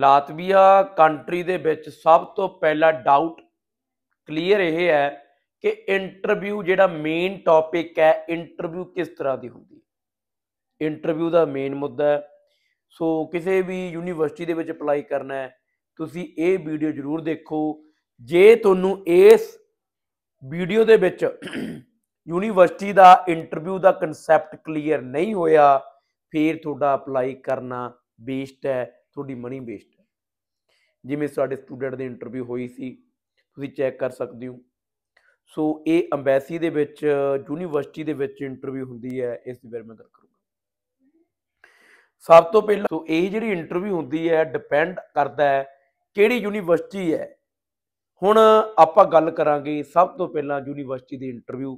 Latvia country ਦੇ ਵਿੱਚ ਸਭ ਤੋਂ ਪਹਿਲਾ ਡਾਊਟ ਕਲੀਅਰ ਇਹ ਹੈ ਕਿ ਇੰਟਰਵਿਊ ਜਿਹੜਾ ਮੇਨ ਟੌਪਿਕ ਹੈ ਇੰਟਰਵਿਊ ਕਿਸ ਤਰ੍ਹਾਂ ਦੀ ਹੁੰਦੀ ਹੈ ਇੰਟਰਵਿਊ ਦਾ ਮੇਨ ਮੁੱਦਾ ਹੈ ਸੋ ਕਿਸੇ ਵੀ ਯੂਨੀਵਰਸਿਟੀ ਦੇ ਵਿੱਚ ਅਪਲਾਈ ਕਰਨਾ ਹੈ ਤੁਸੀਂ ਇਹ ਵੀਡੀਓ ਜ਼ਰੂਰ ਦੇਖੋ ਜੇ ਤੁਹਾਨੂੰ ਇਸ ਵੀਡੀਓ ਦੇ ਵਿੱਚ ਯੂਨੀਵਰਸਿਟੀ ਦਾ ਇੰਟਰਵਿਊ ਦਾ ਕਨਸੈਪਟ ਕਲੀਅਰ ਨਹੀਂ ਹੋਇਆ ਫਿਰ ਤੁਹਾਡਾ ਅਪਲਾਈ ਕਰਨਾ ਬੇਸਡ ਹੈ ਤੁਹਾਡੀ ਮਨੀ ਵੇਸਟ ਹੈ ਜਿਵੇਂ ਸਾਡੇ ਸਟੂਡੈਂਟ ਦੇ ਇੰਟਰਵਿਊ ਹੋਈ ਸੀ ਤੁਸੀਂ ਚੈੱਕ ਕਰ ਸਕਦੇ ਹੋ ਸੋ ਇਹ ਐਮਬੈਸੀ ਦੇ ਵਿੱਚ ਯੂਨੀਵਰਸਿਟੀ ਦੇ ਵਿੱਚ ਇੰਟਰਵਿਊ ਹੁੰਦੀ ਹੈ ਇਸ ਦੀ ਬਾਰੇ ਮੈਂ ਗੱਲ ਕਰੂੰਗਾ ਸਭ ਤੋਂ ਪਹਿਲਾਂ ਸੋ ਇਹ ਜਿਹੜੀ ਇੰਟਰਵਿਊ ਹੁੰਦੀ ਹੈ ਡਿਪੈਂਡ ਕਰਦਾ ਹੈ ਕਿਹੜੀ ਯੂਨੀਵਰਸਿਟੀ ਹੈ ਹੁਣ ਆਪਾਂ ਗੱਲ ਕਰਾਂਗੇ ਸਭ ਤੋਂ ਪਹਿਲਾਂ ਯੂਨੀਵਰਸਿਟੀ ਦੀ interview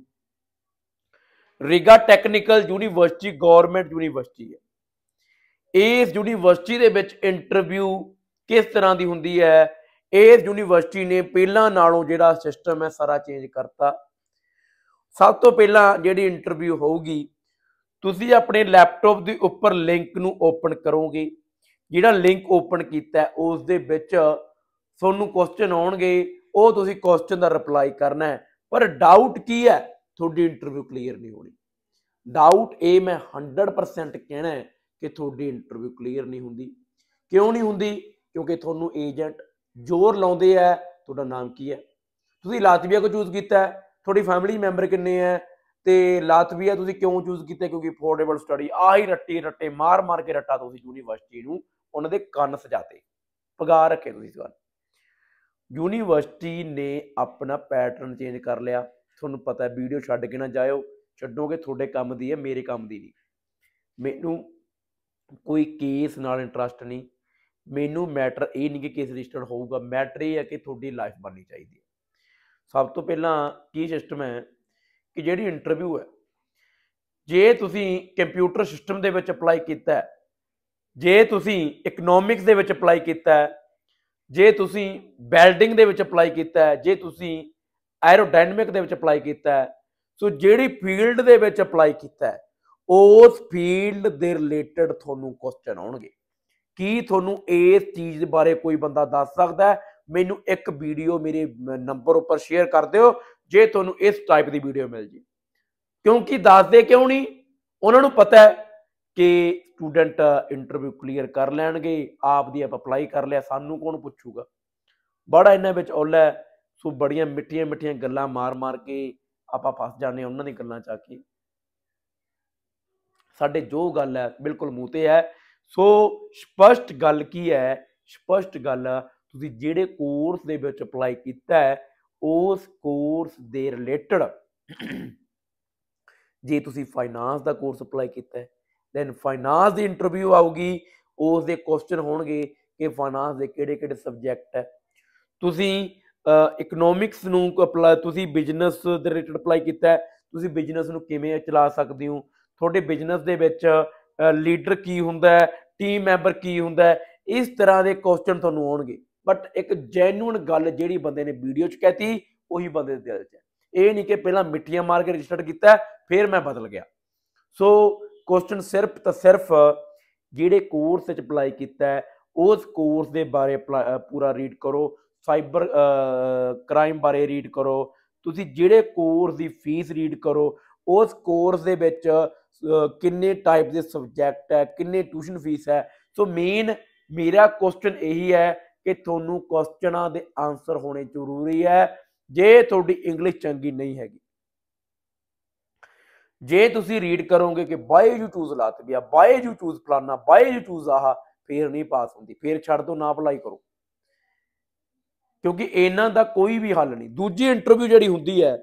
Riga technical university government university ਹੈ ਇਸ ਯੂਨੀਵਰਸਿਟੀ ਦੇ ਵਿੱਚ ਇੰਟਰਵਿਊ ਕਿਸ ਤਰ੍ਹਾਂ ਦੀ ਹੁੰਦੀ ਹੈ ਇਸ ਯੂਨੀਵਰਸਿਟੀ ਨੇ ਪਹਿਲਾਂ ਨਾਲੋਂ ਜਿਹੜਾ ਸਿਸਟਮ ਹੈ ਸਾਰਾ ਚੇਂਜ ਕਰਤਾ ਸਭ ਤੋਂ ਪਹਿਲਾਂ ਜਿਹੜੀ ਇੰਟਰਵਿਊ ਹੋਊਗੀ ਤੁਸੀਂ ਆਪਣੇ ਲੈਪਟਾਪ ਦੇ ਉੱਪਰ ਲਿੰਕ ਨੂੰ ਓਪਨ ਕਰੋਗੇ ਜਿਹੜਾ ਲਿੰਕ ਓਪਨ ਕੀਤਾ ਉਸ ਦੇ ਵਿੱਚ ਤੁਹਾਨੂੰ ਕੁਐਸਚਨ ਆਉਣਗੇ ਉਹ ਤੁਸੀਂ ਕੁਐਸਚਨ ਦਾ ਰਿਪਲਾਈ ਕਰਨਾ ਹੈ ਪਰ ਡਾਊਟ ਕੀ ਹੈ ਤੁਹਾਡੀ ਇੰਟਰਵਿਊ ਕਲੀਅਰ ਨਹੀਂ ਹੋਣੀ ਡਾਊਟ ਇਹ ਮੈਂ 100% ਕਹਿਣਾ ਹੈ ਕਿ ਤੁਹਾਡੀ ਇੰਟਰਵਿਊ ਕਲੀਅਰ ਨਹੀਂ ਹੁੰਦੀ ਕਿਉਂ ਨਹੀਂ ਹੁੰਦੀ ਕਿਉਂਕਿ ਤੁਹਾਨੂੰ ਏਜੰਟ ਜ਼ੋਰ ਲਾਉਂਦੇ ਆ ਤੁਹਾਡਾ ਨਾਮ ਕੀ ਹੈ ਤੁਸੀਂ ਲਾਤਵੀਆ ਕੋ ਚੂਜ਼ ਕੀਤਾ ਹੈ ਤੁਹਾਡੀ ਫੈਮਿਲੀ ਮੈਂਬਰ ਕਿੰਨੇ ਆ ਤੇ ਲਾਤਵੀਆ ਤੁਸੀਂ ਕਿਉਂ ਚੂਜ਼ ਕੀਤਾ ਕਿਉਂਕਿ ਅਫੋਰਡੇਬਲ ਸਟੱਡੀ ਆਹੀ ਰੱਟੇ ਰੱਟੇ ਮਾਰ ਮਾਰ ਕੇ ਰੱਟਾ ਤੁਸੀਂ ਯੂਨੀਵਰਸਿਟੀ ਨੂੰ ਉਹਨਾਂ ਦੇ ਕੰਨ ਸਜਾਤੇ ਪਗਾਰ ਰੱਖੇ ਤੁਸੀਂ ਇਸ ਯੂਨੀਵਰਸਿਟੀ ਨੇ ਆਪਣਾ ਪੈਟਰਨ ਚੇਂਜ ਕਰ ਲਿਆ ਤੁਹਾਨੂੰ ਪਤਾ ਹੈ ਵੀਡੀਓ ਛੱਡ ਕੇ ਨਾ ਜਾਇਓ ਛੱਡੋਗੇ ਤੁਹਾਡੇ ਕੰਮ ਦੀ ਹੈ ਮੇਰੇ ਕੰਮ ਦੀ ਨਹੀਂ ਮੈਨੂੰ ਕੋਈ ਕੇਸ ਨਾਲ ਇੰਟਰਸਟ ਨਹੀਂ ਮੈਨੂੰ ਮੈਟਰ ਇਹ ਨਹੀਂ ਕਿ ਕੇਸ ਰਜਿਸਟਰਡ ਹੋਊਗਾ ਮੈਟਰ ਇਹ ਹੈ ਕਿ ਤੁਹਾਡੀ ਲਾਈਫ ਬਣਨੀ ਚਾਹੀਦੀ ਹੈ ਸਭ ਤੋਂ ਪਹਿਲਾਂ ਕੀ ਸਿਸਟਮ ਹੈ ਕਿ ਜਿਹੜੀ ਇੰਟਰਵਿਊ ਹੈ ਜੇ ਤੁਸੀਂ ਕੰਪਿਊਟਰ ਸਿਸਟਮ ਦੇ ਵਿੱਚ ਅਪਲਾਈ ਕੀਤਾ ਹੈ ਜੇ ਤੁਸੀਂ ਇਕਨੋਮਿਕਸ ਦੇ ਵਿੱਚ ਅਪਲਾਈ ਕੀਤਾ ਹੈ ਜੇ ਤੁਸੀਂ ਬਿਲਡਿੰਗ ਦੇ ਵਿੱਚ ਅਪਲਾਈ ਕੀਤਾ ਹੈ ਜੇ ਤੁਸੀਂ ਐਰੋਡਾਇਨਾਮਿਕ ਦੇ ਵਿੱਚ ਅਪਲਾਈ ਕੀਤਾ ਹੈ ਸੋ ਜਿਹੜੀ ਫੀਲਡ ਦੇ ਵਿੱਚ ਅਪਲਾਈ ਕੀਤਾ ਹੈ ਉਸ ਫੀਲਡ ਦੇ ਰਿਲੇਟਡ ਤੁਹਾਨੂੰ ਕੁਐਸਚਨ ਆਉਣਗੇ ਕੀ ਤੁਹਾਨੂੰ ਇਸ ਚੀਜ਼ ਦੇ ਬਾਰੇ ਕੋਈ ਬੰਦਾ ਦੱਸ ਸਕਦਾ ਹੈ ਮੈਨੂੰ ਇੱਕ ਵੀਡੀਓ ਮੇਰੇ ਨੰਬਰ ਉੱਪਰ ਸ਼ੇਅਰ ਕਰ ਦਿਓ ਜੇ ਤੁਹਾਨੂੰ ਇਸ ਟਾਈਪ ਦੀ ਵੀਡੀਓ ਮਿਲ ਜੇ ਕਿਉਂਕਿ ਦੱਸਦੇ ਕਿਉਂ ਨਹੀਂ ਉਹਨਾਂ ਨੂੰ ਪਤਾ ਹੈ ਕਿ ਸਟੂਡੈਂਟ ਇੰਟਰਵਿਊ ਕਲੀਅਰ ਕਰ ਲੈਣਗੇ ਆਪ ਦੀ ਆਪ ਅਪਲਾਈ ਕਰ ਲਿਆ ਸਾਨੂੰ ਕੌਣ ਪੁੱਛੂਗਾ ਬੜਾ ਇਹਨਾਂ ਵਿੱਚ ਔਲਾ ਸੋ ਬੜੀਆਂ ਮਿੱਠੀਆਂ ਮਿੱਠੀਆਂ ਗੱਲਾਂ ਮਾਰ-ਮਾਰ ਕੇ ਆਪਾਂ ਫਸ ਜਾਂਦੇ ਉਹਨਾਂ ਦੀ ਗੱਲਾਂ ਚ ਕੇ ਸਾਡੇ ਜੋ ਗੱਲ ਹੈ ਬਿਲਕੁਲ ਮੂੰਹ ਤੇ ਹੈ ਸੋ ਸਪਸ਼ਟ ਗੱਲ ਕੀ ਹੈ ਸਪਸ਼ਟ ਗੱਲ ਤੁਸੀਂ ਜਿਹੜੇ ਕੋਰਸ ਦੇ ਵਿੱਚ ਅਪਲਾਈ ਕੀਤਾ ਹੈ ਉਸ ਕੋਰਸ ਦੇ ਰਿਲੇਟਡ ਜੇ ਤੁਸੀਂ ਫਾਈਨਾਂਸ ਦਾ ਕੋਰਸ ਅਪਲਾਈ ਕੀਤਾ ਹੈ ਦੈਨ ਫਾਈਨਾਂਸ ਦੀ ਇੰਟਰਵਿਊ ਆਊਗੀ ਉਸ ਦੇ ਕੁਐਸਚਨ ਹੋਣਗੇ ਕਿ ਫਾਈਨਾਂਸ ਦੇ ਕਿਹੜੇ-ਕਿਹੜੇ ਸਬਜੈਕਟ ਹੈ ਤੁਸੀਂ ਇਕਨੋਮਿਕਸ ਨੂੰ ਅਪਲਾਈ ਤੁਸੀਂ ਬਿਜ਼ਨਸ ਦੇ ਰਿਲੇਟਡ ਅਪਲਾਈ ਕੀਤਾ ਹੈ ਤੁਸੀਂ ਬਿਜ਼ਨਸ ਨੂੰ ਕਿਵੇਂ ਚਲਾ ਸਕਦੇ ਹੋ ਤੁਹਾਡੇ ਬਿਜ਼ਨਸ ਦੇ ਵਿੱਚ ਲੀਡਰ ਕੀ ਹੁੰਦਾ ਟੀਮ ਮੈਂਬਰ ਕੀ ਹੁੰਦਾ ਇਸ ਤਰ੍ਹਾਂ ਦੇ ਕੁਐਸਚਨ ਤੁਹਾਨੂੰ ਆਉਣਗੇ ਬਟ ਇੱਕ ਜੈਨੂਨ ਗੱਲ ਜਿਹੜੀ ਬੰਦੇ ਨੇ ਵੀਡੀਓ 'ਚ ਕਹਿਤੀ ਉਹੀ ਬੰਦੇ ਦੇ ਦਿਲ 'ਚ ਇਹ ਨਹੀਂ ਕਿ ਪਹਿਲਾਂ ਮਿੱਟੀਆਂ ਮਾਰ ਕੇ ਰਜਿਸਟਰ ਕੀਤਾ ਫਿਰ ਮੈਂ ਬਦਲ ਗਿਆ ਸੋ ਕੁਐਸਚਨ ਸਿਰਫ ਤਾਂ ਸਿਰਫ ਜਿਹੜੇ ਕੋਰਸ ਵਿੱਚ ਅਪਲਾਈ ਕੀਤਾ ਉਸ ਕੋਰਸ ਦੇ ਬਾਰੇ ਪੂਰਾ ਰੀਡ ਕਰੋ ਸਾਈਬਰ ਕ੍ਰਾਈਮ ਬਾਰੇ ਰੀਡ ਕਰੋ ਤੁਸੀਂ ਜਿਹੜੇ ਕੋਰਸ ਦੀ ਫੀਸ ਰੀਡ ਕਰੋ ਉਸ ਕੋਰਸ ਦੇ ਵਿੱਚ ਕਿੰਨੇ ਟਾਈਪ ਦੇ ਸਬਜੈਕਟ ਹੈ ਕਿੰਨੇ ਟਿਊਸ਼ਨ ਫੀਸ ਹੈ ਸੋ ਮੇਨ ਮੇਰਾ ਕੁਐਸਚਨ ਇਹੀ ਹੈ ਕਿ ਤੁਹਾਨੂੰ ਕੁਐਸਚਨਾਂ ਦੇ ਆਨਸਰ ਹੋਣੇ ਜ਼ਰੂਰੀ ਹੈ ਜੇ ਤੁਹਾਡੀ ਇੰਗਲਿਸ਼ ਚੰਗੀ ਨਹੀਂ ਹੈਗੀ ਜੇ ਤੁਸੀਂ ਰੀਡ ਕਰੋਗੇ ਕਿ by you choose Latvia by you choose ਫਲਾਨਾ ਬਾਏ ਯੂ ਚੂਜ਼ ਆਹ ਫੇਰ ਨਹੀਂ ਪਾਸ ਹੁੰਦੀ ਫੇਰ ਛੱਡ ਦੋ ਨਾ ਅਪਲਾਈ ਕਰੋ ਕਿਉਂਕਿ ਇਹਨਾਂ ਦਾ ਕੋਈ ਵੀ ਹੱਲ ਨਹੀਂ ਦੂਜੀ ਇੰਟਰਵਿਊ ਜਿਹੜੀ ਹੁੰਦੀ ਹੈ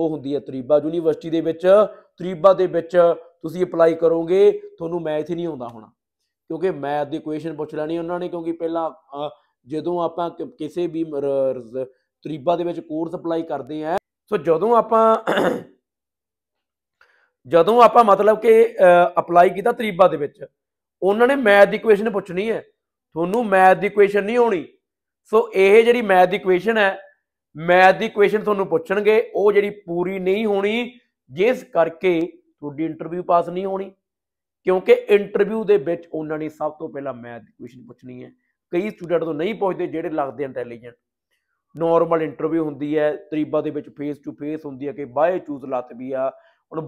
ਉਹ ਹੁੰਦੀ ਹੈ ਤਰੀਬਾ ਯੂਨੀਵਰਸਿਟੀ ਦੇ ਵਿੱਚ ਤਰੀਬਾ ਦੇ ਵਿੱਚ ਤੁਸੀਂ ਅਪਲਾਈ ਕਰੋਗੇ ਤੁਹਾਨੂੰ ਮੈਥ ਨਹੀਂ ਆਉਂਦਾ ਹੋਣਾ ਕਿਉਂਕਿ ਮੈਥ ਦੀ ਇਕੁਏਸ਼ਨ ਪੁੱਛ ਲੈਣੀ ਉਹਨਾਂ ਨੇ ਕਿਉਂਕਿ ਪਹਿਲਾਂ ਜਦੋਂ ਆਪਾਂ ਕਿਸੇ ਵੀ ਤਰੀਬਾ ਦੇ ਵਿੱਚ ਕੋਰਸ ਅਪਲਾਈ ਕਰਦੇ ਆ ਸੋ ਜਦੋਂ ਆਪਾਂ ਜਦੋਂ ਆਪਾਂ ਮਤਲਬ ਕਿ ਅਪਲਾਈ ਕੀਤਾ ਤਰੀਬਾ ਦੇ ਵਿੱਚ ਉਹਨਾਂ ਨੇ ਮੈਥ ਦੀ ਇਕੁਏਸ਼ਨ ਪੁੱਛਣੀ ਹੈ ਤੁਹਾਨੂੰ ਮੈਥ ਦੀ ਇਕੁਏਸ਼ਨ ਨਹੀਂ ਆਉਣੀ ਸੋ ਇਹ ਜਿਹੜੀ ਮੈਥ ਦੀ ਇਕੁਏਸ਼ਨ ਹੈ ਮੈਥ ਦੀ ਇਕੁਏਸ਼ਨ ਤੁਹਾਨੂੰ ਪੁੱਛਣਗੇ ਉਹ ਜਿਹੜੀ ਪੂਰੀ ਨਹੀਂ ਹੋਣੀ ਜਿਸ ਕਰਕੇ ਤੁਹਾਡੀ ਇੰਟਰਵਿਊ ਪਾਸ ਨਹੀਂ ਹੋਣੀ ਕਿਉਂਕਿ ਇੰਟਰਵਿਊ ਦੇ ਵਿੱਚ ਉਹਨਾਂ ਨੇ ਸਭ ਤੋਂ ਪਹਿਲਾਂ ਮੈਥ ਦੀ ਇਕੁਏਸ਼ਨ ਪੁੱਛਣੀ ਹੈ ਕਈ ਸਟੂਡੈਂਟ ਤੋਂ ਨਹੀਂ ਪੁੱਛਦੇ ਜਿਹੜੇ ਲੱਗਦੇ ਇੰਟੈਲੀਜੈਂਟ ਨਾਰਮਲ ਇੰਟਰਵਿਊ ਹੁੰਦੀ ਹੈ ਤਰੀਬਾ ਦੇ ਵਿੱਚ ਫੇਸ ਟੂ ਫੇਸ ਹੁੰਦੀ ਹੈ ਕਿ ਬਾਏ ਚੂਜ਼ ਲੱਤ ਵੀ ਆ ਹੁਣ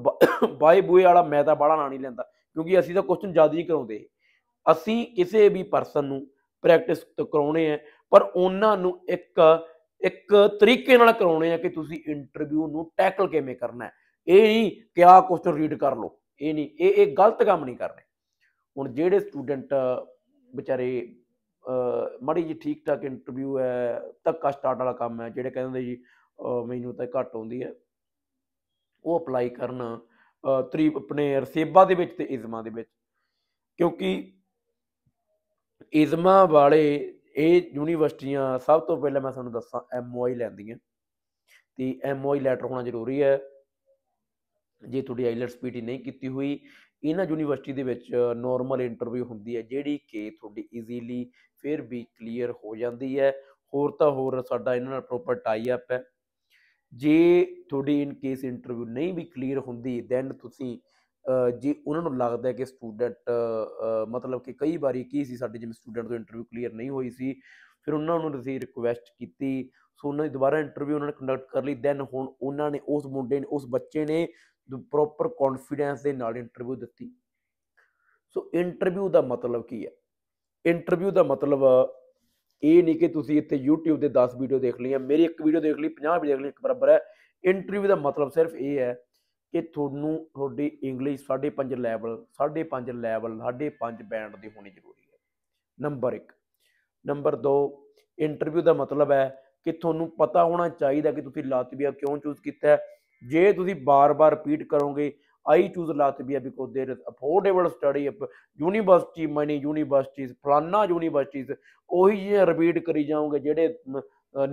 ਬਾਏ ਬੂਏ ਵਾਲਾ ਮੈਂ ਤਾਂ ਬਾੜਾ ਨਾ ਨਹੀਂ ਲੈਂਦਾ ਕਿਉਂਕਿ ਅਸੀਂ ਤਾਂ ਕੁਐਸਚਨ ਜ਼ਿਆਦਾ ਹੀ ਕਰਾਉਂਦੇ ਅਸੀਂ ਕਿਸੇ ਵੀ ਪਰਸਨ ਨੂੰ ਪ੍ਰੈਕਟਿਸ ਕਰਾਉਣੇ ਆ ਪਰ ਉਹਨਾਂ ਨੂੰ ਇੱਕ ਇੱਕ ਤਰੀਕੇ ਨਾਲ ਕਰਾਉਣੇ ਆ ਕਿ ਤੁਸੀਂ ਇੰਟਰਵਿਊ ਨੂੰ ਟੈਕਲ ਕਿਵੇਂ ਕਰਨਾ ਹੈ ਇਹ ਨਹੀਂ ਕਿ ਆ ਕੁਐਸਚਨ ਰੀਡ ਕਰ ਲਓ ਇਹ ਨਹੀਂ ਇਹ ਇਹ ਗਲਤ ਕੰਮ ਨਹੀਂ ਕਰਨੇ ਹੁਣ ਜਿਹੜੇ ਸਟੂਡੈਂਟ ਵਿਚਾਰੇ ਮੜੀ ਜੀ ਠੀਕ ਠਾਕ ਇੰਟਰਵਿਊ ਹੈ ਤੱਕਾ ਸਟਾਰਟ ਵਾਲਾ ਕੰਮ ਹੈ ਜਿਹੜੇ ਕਹਿੰਦੇ ਜੀ ਮੈਨੂੰ ਤਾਂ ਘੱਟ ਆਉਂਦੀ ਹੈ ਉਹ ਅਪਲਾਈ ਕਰਨ ਤਰੀ ਆਪਣੇ ਰਸੇਬਾ ਦੇ ਵਿੱਚ ਤੇ ਇਜ਼ਮਾ ਦੇ ਵਿੱਚ ਕਿਉਂਕਿ ਇਜ਼ਮਾ ਵਾਲੇ ਇਹ ਯੂਨੀਵਰਸਿਟੀਆਂ ਸਭ ਤੋਂ ਪਹਿਲਾਂ ਮੈਂ ਤੁਹਾਨੂੰ ਦੱਸਾਂ ਐਮਓਆਈ ਲੈਂਦੀਆਂ ਤੇ ਐਮਓਆਈ ਲੈਟਰ ਹੋਣਾ ਜ਼ਰੂਰੀ ਹੈ ਜੇ ਤੁਹਾਡੀ ਆਈਲਟਸ ਪੀਟੀ ਨਹੀਂ ਕੀਤੀ ਹੋਈ ਇਹਨਾਂ ਯੂਨੀਵਰਸਿਟੀ ਦੇ ਵਿੱਚ ਨਾਰਮਲ ਇੰਟਰਵਿਊ ਹੁੰਦੀ ਹੈ ਜਿਹੜੀ ਕਿ ਤੁਹਾਡੀ ਈਜ਼ੀਲੀ ਫਿਰ ਵੀ ਕਲੀਅਰ ਹੋ ਜਾਂਦੀ ਹੈ ਹੋਰ ਤਾਂ ਹੋਰ ਸਾਡਾ ਇਹਨਾਂ ਨਾਲ ਪ੍ਰੋਪਰ ਟਾਈ ਅਪ ਹੈ ਜੇ ਤੁਹਾਡੀ ਇਨ ਕੇਸ ਇੰਟਰਵਿਊ ਨਹੀਂ ਵੀ ਕਲੀਅਰ ਹੁੰਦੀ ਦੈਨ ਤੁਸੀਂ ਜੇ ਉਹਨਾਂ ਨੂੰ ਲੱਗਦਾ ਹੈ ਕਿ ਸਟੂਡੈਂਟ ਮਤਲਬ ਕਿ ਕਈ ਵਾਰੀ ਕੀ ਸੀ ਸਾਡੇ ਜਿਵੇਂ ਸਟੂਡੈਂਟ ਤੋਂ ਇੰਟਰਵਿਊ ਕਲੀਅਰ ਨਹੀਂ ਹੋਈ ਸੀ ਫਿਰ ਉਹਨਾਂ ਨੂੰ ਅਸੀਂ ਰਿਕੁਐਸਟ ਕੀਤੀ ਸੋ ਉਹਨਾਂ ਨੇ ਦੁਬਾਰਾ ਇੰਟਰਵਿਊ ਉਹਨਾਂ ਨੇ ਕੰਡਕਟ ਕਰ ਲਈ ਦੈਨ ਹੁਣ ਉਹਨਾਂ ਨੇ ਉਸ ਮੁੰਡੇ ਨੇ ਉਸ ਬੱਚੇ ਨੇ ਪ੍ਰੋਪਰ ਕੌਨਫੀਡੈਂਸ ਦੇ ਨਾਲ ਇੰਟਰਵਿਊ ਦਿੱਤੀ ਸੋ ਇੰਟਰਵਿਊ ਦਾ ਮਤਲਬ ਕੀ ਹੈ ਇੰਟਰਵਿਊ ਦਾ ਮਤਲਬ ਇਹ ਨਹੀਂ ਕਿ ਤੁਸੀਂ ਇੱਥੇ YouTube ਦੇ 10 ਵੀਡੀਓ ਦੇਖ ਲਈਆਂ ਮੇਰੀ ਇੱਕ ਵੀਡੀਓ ਦੇਖ ਲਈ 50 ਵੀਡੀਓ ਦੇਖ ਲਈ ਇੱਕ ਬਰਾਬਰ ਹੈ ਇੰਟਰਵਿਊ ਦਾ ਮਤਲਬ ਸਿਰਫ ਇਹ ਹੈ ਕਿ ਤੁਹਾਨੂੰ ਤੁਹਾਡੀ ਇੰਗਲਿਸ਼ 5.5 ਲੈਵਲ 5.5 ਲੈਵਲ 5.5 ਬੈਂਡ ਦੀ ਹੋਣੀ ਜ਼ਰੂਰੀ ਹੈ ਨੰਬਰ 1 ਨੰਬਰ 2 ਇੰਟਰਵਿਊ ਦਾ ਮਤਲਬ ਹੈ ਕਿ ਤੁਹਾਨੂੰ ਪਤਾ ਹੋਣਾ ਚਾਹੀਦਾ ਕਿ ਤੁਸੀਂ ਲਾਤਵੀਆ ਕਿਉਂ ਚੂਜ਼ ਕੀਤਾ ਜੇ ਤੁਸੀਂ ਬਾਰ-ਬਾਰ ਰਿਪੀਟ ਕਰੋਗੇ I choose Latvia because there is affordable study up university many universities ਫਲਾਨਾ ਯੂਨੀਵਰਸਿਟੀਜ਼ ਉਹੀ ਜੇ ਰਿਪੀਟ ਕਰੀ ਜਾਓਗੇ ਜਿਹੜੇ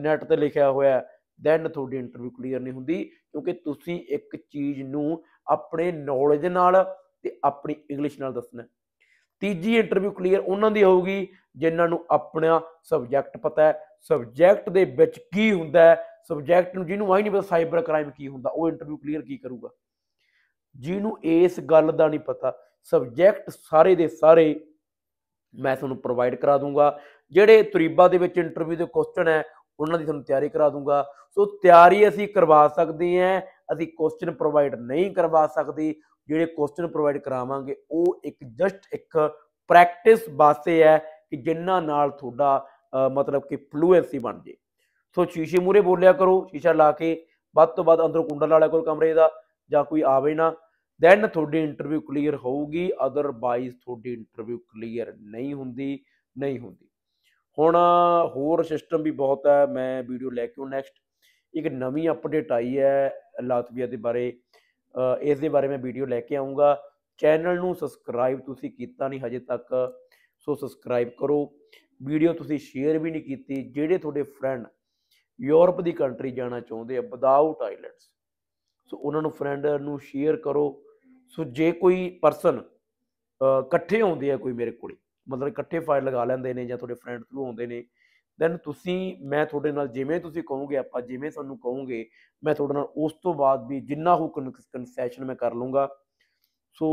ਨੈਟ ਤੇ ਲਿਖਿਆ ਹੋਇਆ ਦੈਨ ਤੁਹਾਡੀ ਇੰਟਰਵਿਊ ਕਲੀਅਰ ਨਹੀਂ ਹੁੰਦੀ ਕਿਉਂਕਿ ਤੁਸੀਂ ਇੱਕ ਚੀਜ਼ ਨੂੰ ਆਪਣੇ ਨੌਲੇਜ ਨਾਲ ਤੇ ਆਪਣੀ ਇੰਗਲਿਸ਼ ਨਾਲ ਦੱਸਣਾ ਤੀਜੀ ਇੰਟਰਵਿਊ ਕਲੀਅਰ ਉਹਨਾਂ ਦੀ ਹੋਊਗੀ ਜਿਨ੍ਹਾਂ ਨੂੰ ਆਪਣਾ ਸਬਜੈਕਟ ਪਤਾ ਹੈ ਸਬਜੈਕਟ ਦੇ ਵਿੱਚ ਕੀ ਹੁੰਦਾ ਹੈ ਸਬਜੈਕਟ ਨੂੰ ਜਿਹਨੂੰ ਆਈ ਨਹੀਂ ਪਤਾ ਸਾਈਬਰ ਕ੍ਰਾਈਮ ਕੀ ਹੁੰਦਾ ਉਹ ਇੰਟਰਵਿਊ ਕਲੀਅਰ ਕੀ ਕਰੂਗਾ ਜਿਹਨੂੰ ਇਸ ਗੱਲ ਦਾ ਨਹੀਂ ਪਤਾ ਸਬਜੈਕਟ ਸਾਰੇ ਦੇ ਸਾਰੇ ਮੈਂ ਤੁਹਾਨੂੰ ਪ੍ਰੋਵਾਈਡ ਕਰਾ ਦੂੰਗਾ ਜਿਹੜੇ ਤਰੀਬਾ ਦੇ ਵਿੱਚ ਇੰਟਰਵਿਊ ਦੇ ਕੁਐਸਚਨ ਹੈ ਉਹਨਾਂ ਦੀ ਤੁਹਾਨੂੰ ਤਿਆਰੀ ਕਰਾ ਦੂੰਗਾ ਸੋ ਤਿਆਰੀ ਅਸੀਂ ਕਰਵਾ ਸਕਦੇ ਹਾਂ ਅਸੀਂ ਕੁਐਸਚਨ ਪ੍ਰੋਵਾਈਡ ਨਹੀਂ ਕਰਵਾ ਸਕਦੇ ਜਿਹੜੇ ਕੁਐਸਚਨ ਪ੍ਰੋਵਾਈਡ ਕਰਾਵਾਂਗੇ ਉਹ ਇੱਕ ਜਸਟ ਇੱਕ ਪ੍ਰੈਕਟਿਸ ਵਾਸਤੇ ਹੈ ਕਿ ਜਿੰਨਾ ਨਾਲ ਤੁਹਾਡਾ ਮਤਲਬ ਕਿ ਫਲੂਐਂਸੀ ਬਣ ਜੇ ਸੋ ਸ਼ੀਸ਼ੇ ਮੂਰੇ ਬੋਲਿਆ ਕਰੋ ਸ਼ੀਸ਼ਾ ਲਾ ਕੇ ਵੱਧ ਤੋਂ ਵੱਧ ਅੰਦਰੋਂ ਕੁੰਡਲ ਵਾਲੇ ਕੋਲ ਕਮਰੇ ਦਾ ਜਾਂ ਕੋਈ ਆਵੇ ਨਾ ਦੈਨ ਤੁਹਾਡੀ ਇੰਟਰਵਿਊ ਕਲੀਅਰ ਹੋਊਗੀ ਅਦਰਵਾਈਜ਼ ਤੁਹਾਡੀ ਇੰਟਰਵਿਊ ਕਲੀਅਰ ਨਹੀਂ ਹੁੰਦੀ ਨਹੀਂ ਹੁੰਦੀ ਹੁਣ ਹੋਰ ਸਿਸਟਮ ਵੀ ਬਹੁਤ ਹੈ ਮੈਂ ਵੀਡੀਓ ਲੈ ਕੇ ਉਹ ਨੈਕਸਟ ਇੱਕ ਨਵੀਂ ਅਪਡੇਟ ਆਈ ਹੈ ਲਾਤਵੀਆ ਦੇ ਬਾਰੇ ਇਸ ਦੇ ਬਾਰੇ ਮੈਂ ਵੀਡੀਓ ਲੈ ਕੇ ਆਉਂਗਾ ਚੈਨਲ ਨੂੰ ਸਬਸਕ੍ਰਾਈਬ ਤੁਸੀਂ ਕੀਤਾ ਨਹੀਂ ਹਜੇ ਤੱਕ ਸੋ ਸਬਸਕ੍ਰਾਈਬ ਕਰੋ ਵੀਡੀਓ ਤੁਸੀਂ ਸ਼ੇਅਰ ਵੀ ਨਹੀਂ ਕੀਤੀ ਜਿਹੜੇ ਤੁਹਾਡੇ ਫਰੈਂਡ ਯੂਰਪ ਦੀ ਕੰਟਰੀ ਜਾਣਾ ਚਾਹੁੰਦੇ ਆ ਵਿਦਆਊਟ ਆਈਲੈਂਡਸ ਸੋ ਉਹਨਾਂ ਨੂੰ ਫਰੈਂਡ ਨੂੰ ਸ਼ੇਅਰ ਕਰੋ ਸੋ ਜੇ ਕੋਈ ਪਰਸਨ ਇਕੱਠੇ ਆਉਂਦੇ ਆ ਕੋਈ ਮੇਰੇ ਕੋਲੇ ਮਤਲਬ ਇਕੱਠੇ ਫਾਈਲ ਲਗਾ ਲੈਂਦੇ ਨੇ ਜਾਂ ਤੁਹਾਡੇ ਫਰੈਂਡ ਥਰੂ ਆਉਂਦੇ ਨੇ ਦੈਨ ਤੁਸੀਂ ਮੈਂ ਤੁਹਾਡੇ ਨਾਲ ਜਿਵੇਂ ਤੁਸੀਂ ਕਹੋਗੇ ਆਪਾਂ ਜਿਵੇਂ ਤੁਹਾਨੂੰ ਕਹੋਗੇ ਮੈਂ ਤੁਹਾਡੇ ਨਾਲ ਉਸ ਤੋਂ ਬਾਅਦ ਵੀ ਜਿੰਨਾ ਹੋ ਕਨਸੈਸ਼ਨ ਮੈਂ ਕਰ ਲੂੰਗਾ ਸੋ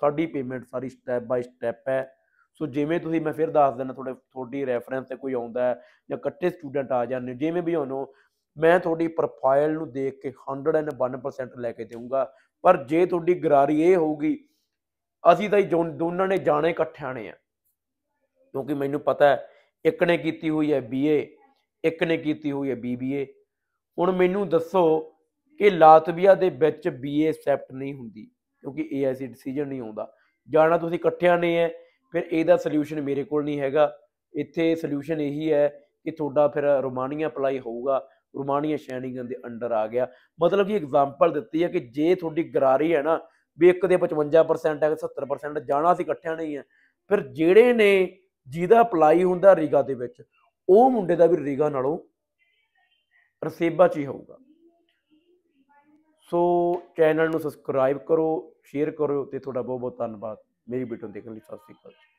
ਸਾਡੀ ਪੇਮੈਂਟ ਸਾਰੀ ਸਟੈਪ ਬਾਈ ਸਟੈਪ ਹੈ ਸੋ ਜਿਵੇਂ ਤੁਸੀਂ ਮੈਂ ਫਿਰ ਦੱਸ ਦਿੰਦਾ ਤੁਹਾਡੇ ਤੁਹਾਡੀ ਰੈਫਰੈਂਸ ਤੇ ਕੋਈ ਆਉਂਦਾ ਹੈ ਜਾਂ ਇਕੱਠੇ ਸਟੂਡੈਂਟ ਆ ਜਾਂਦੇ ਜਿਵੇਂ ਵੀ ਹੋਣੋ ਮੈਂ ਤੁਹਾਡੀ ਪ੍ਰੋਫਾਈਲ ਨੂੰ ਦੇਖ ਕੇ 101% ਲੈ ਕੇ ਦੇਵਾਂਗਾ ਪਰ ਜੇ ਤੁਹਾਡੀ ਗਰਾਰੀ ਇਹ ਹੋਊਗੀ ਅਸੀਂ ਤਾਂ ਦੋਨਾਂ ਨੇ ਜਾਣੇ ਇਕੱਠਿਆਂ ਨੇ ਆ ਕਿਉਂਕਿ ਮੈਨੂੰ ਪਤਾ ਹੈ ਇੱਕ ਨੇ ਕੀਤੀ ਹੋਈ ਹੈ ਬੀਏ ਇੱਕ ਨੇ ਕੀਤੀ ਹੋਈ ਹੈ ਬੀਬੀਏ ਹੁਣ ਮੈਨੂੰ ਦੱਸੋ ਕਿ ਲਾਤਵੀਆ ਦੇ ਵਿੱਚ ਬੀਏ ਐਕਸੈਪਟ ਨਹੀਂ ਹੁੰਦੀ ਕਿਉਂਕਿ ਇਹ ਐਸੀ ਡਿਸੀਜਨ ਨਹੀਂ ਆਉਂਦਾ ਜਾਣਾ ਤੁਸੀਂ ਇਕੱਠਿਆਂ ਨੇ ਹੈ ਫਿਰ ਇਹਦਾ ਸੋਲੂਸ਼ਨ ਮੇਰੇ ਕੋਲ ਨਹੀਂ ਹੈਗਾ ਇੱਥੇ ਸੋਲੂਸ਼ਨ ਇਹੀ ਹੈ ਕਿ ਤੁਹਾਡਾ ਫਿਰ ਰੋਮਾਨੀਆ ਅਪਲਾਈ ਹੋਊਗਾ ਰੋਮਾਨੀਆ ਸ਼ੈਨਿੰਗਨ ਦੇ ਅੰਡਰ ਆ ਗਿਆ ਮਤਲਬ ਕਿ ਐਗਜ਼ਾਮਪਲ ਦਿੱਤੀ ਹੈ ਕਿ ਜੇ ਤੁਹਾਡੀ ਗਰਾਰੀ ਹੈ ਨਾ ਵੀ ਇੱਕ ਦੇ 55% ਹੈ 70% ਜਾਣਾ ਸੀ ਇਕੱਠਿਆਂ ਨਹੀਂ ਹੈ ਫਿਰ ਜਿਹੜੇ ਨੇ ਜਿਹਦਾ ਅਪਲਾਈ ਹੁੰਦਾ ਰੀਗਾ ਦੇ ਵਿੱਚ ਉਹ ਮੁੰਡੇ ਦਾ ਵੀ ਰੀਗਾ ਨਾਲੋਂ ਰਸੇਬਾ ਚ ਹੀ ਹੋਊਗਾ ਸੋ ਚੈਨਲ ਨੂੰ ਸਬਸਕ੍ਰਾਈਬ ਕਰੋ ਸ਼ੇਅਰ ਕਰੋ ਤੇ ਤੁਹਾਡਾ ਬਹੁਤ ਬਹੁਤ ਧੰਨਵਾਦ ਮੇਰੀ ਵੀਡੀਓ ਦੇਖਣ ਲਈ ਸਤਿ ਸ਼੍ਰੀ ਅਕਾਲ